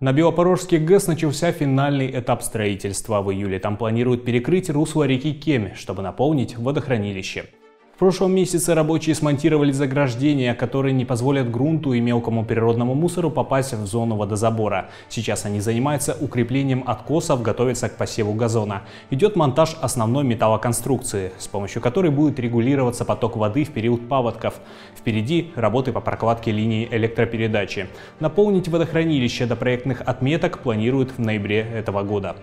На Белопорожский ГЭС начался финальный этап строительства. В июле там планируют перекрыть русло реки Кеми, чтобы наполнить водохранилище. В прошлом месяце рабочие смонтировали заграждения, которые не позволят грунту и мелкому природному мусору попасть в зону водозабора. Сейчас они занимаются укреплением откосов, готовятся к посеву газона. Идет монтаж основной металлоконструкции, с помощью которой будет регулироваться поток воды в период паводков. Впереди работы по прокладке линии электропередачи. Наполнить водохранилище до проектных отметок планируют в ноябре этого года.